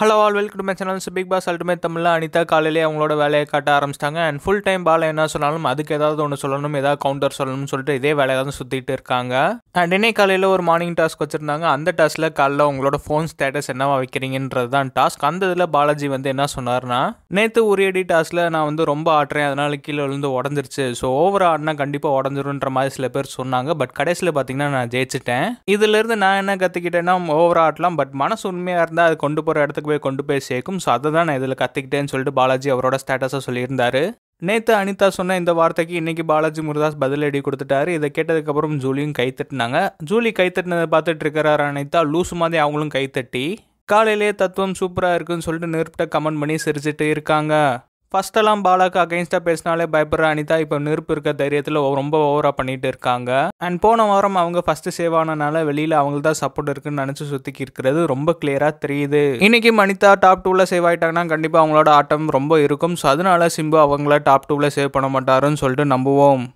hello all welcome to my channel Bigg Boss ultimate தமிழில் அனிதா காலையிலே அவங்களோட வேலையை காட்ட ஆரம்பிச்சிட்டாங்க அண்ட் ஃபுல் டைம் பால் என்ன சொன்னாலும் அதுக்கு ஏதாவது ஒன்று சொல்லணும் ஏதாவது கவுண்டர் சொல்லணும்னு சொல்லிட்டு இதே வேலையை தான் சுற்றிட்டு இருக்காங்க அண்ட் இன்னைக்கு காலையில் ஒரு மார்னிங் டாஸ்க் வச்சுருந்தாங்க அந்த டாஸ்கில் காலைல உங்களோட ஃபோன் ஸ்டேட்டஸ் என்னவா வைக்கிறீங்கன்றது தான் டாஸ்க் அந்த இதில் பாலாஜி வந்து என்ன சொன்னார்னா நேற்று உரியடி டாஸ்கில் நான் வந்து ரொம்ப ஆட்டுறேன் அதனால் கீழே விழுந்து உடஞ்சிருச்சு ஸோ ஓவர் ஆடினா கண்டிப்பாக உடஞ்சிருன்ற மாதிரி சில பேர் சொன்னாங்க பட் கடைசியில் பார்த்தீங்கன்னா நான் ஜெயிச்சிட்டேன் இதுலேருந்து நான் என்ன கற்றுக்கிட்டேன்னா ஓவர் ஆடலாம் பட் மனசு உண்மையாக இருந்தால் அது கொண்டு போகிற இடத்துக்கு ஆஃபீஸுக்கு போய் கொண்டு போய் சேர்க்கும் ஸோ அதை தான் நான் இதில் கற்றுக்கிட்டேன்னு சொல்லிட்டு பாலாஜி அவரோட ஸ்டேட்டஸாக சொல்லியிருந்தாரு நேற்று அனிதா சொன்ன இந்த வார்த்தைக்கு இன்றைக்கி பாலாஜி முருதாஸ் பதிலடி கொடுத்துட்டாரு இதை கேட்டதுக்கப்புறம் ஜூலியும் கை தட்டினாங்க ஜூலி கை தட்டினதை பார்த்துட்டு இருக்கிறார் அனிதா லூசு மாதிரி அவங்களும் கை தட்டி காலையிலே தத்துவம் சூப்பராக இருக்குன்னு சொல்லிட்டு நெருப்பிட்ட கமெண்ட் பண்ணி சிரிச்சிட்டு இருக்காங்க ஃபஸ்ட்டெல்லாம் பாலாக்கு அகைன்ஸ்டாக பேசினாலே பயப்படுற அனிதா இப்போ நெருப்பு இருக்க தைரியத்தில் ரொம்ப ஓவராக பண்ணிகிட்டு இருக்காங்க அண்ட் போன வாரம் அவங்க ஃபஸ்ட்டு சேவ் ஆனனால வெளியில் அவங்களுக்கு தான் சப்போர்ட் இருக்குன்னு நினச்சி சுற்றிக்கி இருக்கிறது ரொம்ப கிளியராக தெரியுது இன்னைக்கு அனிதா டாப் டூவில் சேவ் ஆகிட்டாங்கன்னா கண்டிப்பாக அவங்களோட ஆட்டம் ரொம்ப இருக்கும் ஸோ அதனால சிம்பு அவங்கள டாப் டூவில் சேவ் பண்ண மாட்டாருன்னு சொல்லிட்டு நம்புவோம்